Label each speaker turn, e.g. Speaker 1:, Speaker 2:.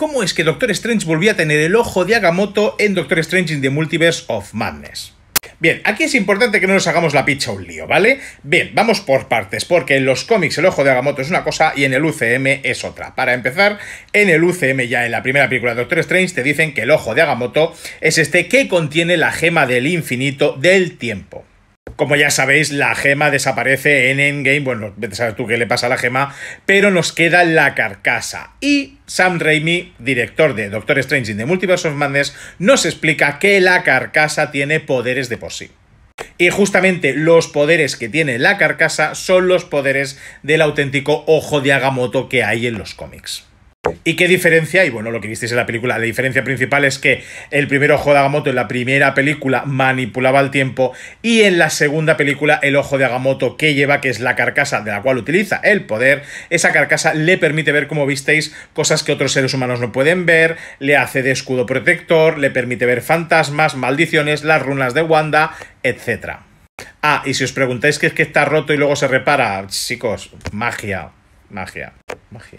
Speaker 1: cómo es que Doctor Strange volvía a tener el ojo de Agamotto en Doctor Strange in the Multiverse of Madness. Bien, aquí es importante que no nos hagamos la picha un lío, ¿vale? Bien, vamos por partes, porque en los cómics el ojo de Agamotto es una cosa y en el UCM es otra. Para empezar, en el UCM, ya en la primera película de Doctor Strange, te dicen que el ojo de Agamotto es este que contiene la gema del infinito del tiempo. Como ya sabéis, la gema desaparece en Endgame. Bueno, sabes tú qué le pasa a la gema, pero nos queda la carcasa. Y Sam Raimi, director de Doctor Strange in the Multiverse of Madness, nos explica que la carcasa tiene poderes de por sí. Y justamente los poderes que tiene la carcasa son los poderes del auténtico ojo de Agamotto que hay en los cómics. ¿Y qué diferencia y Bueno, lo que visteis en la película, la diferencia principal es que el primer ojo de Agamotto en la primera película manipulaba el tiempo y en la segunda película el ojo de Agamotto que lleva, que es la carcasa de la cual utiliza el poder, esa carcasa le permite ver, como visteis, cosas que otros seres humanos no pueden ver, le hace de escudo protector, le permite ver fantasmas, maldiciones, las runas de Wanda, etc. Ah, y si os preguntáis que es que está roto y luego se repara, chicos, magia, magia, magia.